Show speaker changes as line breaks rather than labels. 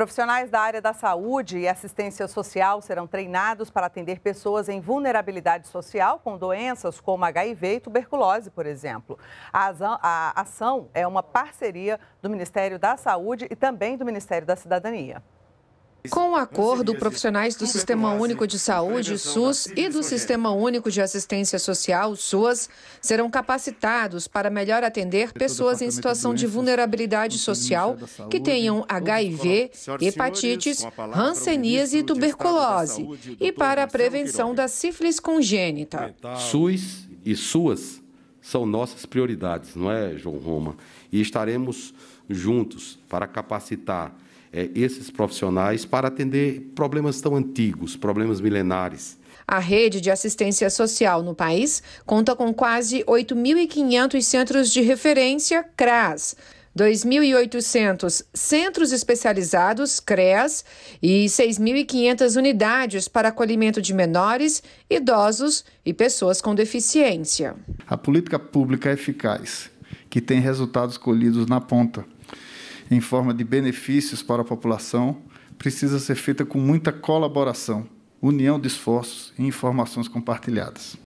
Profissionais da área da saúde e assistência social serão treinados para atender pessoas em vulnerabilidade social com doenças como HIV e tuberculose, por exemplo. A ação é uma parceria do Ministério da Saúde e também do Ministério da
Cidadania. Com o acordo, profissionais do Sistema Único de Saúde, SUS, e do Sistema Único de Assistência Social, SUAS, serão capacitados para melhor atender pessoas em situação de vulnerabilidade social que tenham HIV, hepatites, hanseníase e tuberculose, e para a prevenção da sífilis congênita.
SUS e SUAS são nossas prioridades, não é, João Roma? E estaremos juntos para capacitar é, esses profissionais para atender problemas tão antigos, problemas milenares.
A rede de assistência social no país conta com quase 8.500 centros de referência CRAS. 2.800 centros especializados, CREAS, e 6.500 unidades para acolhimento de menores, idosos e pessoas com deficiência.
A política pública é eficaz, que tem resultados colhidos na ponta em forma de benefícios para a população precisa ser feita com muita colaboração, união de esforços e informações compartilhadas.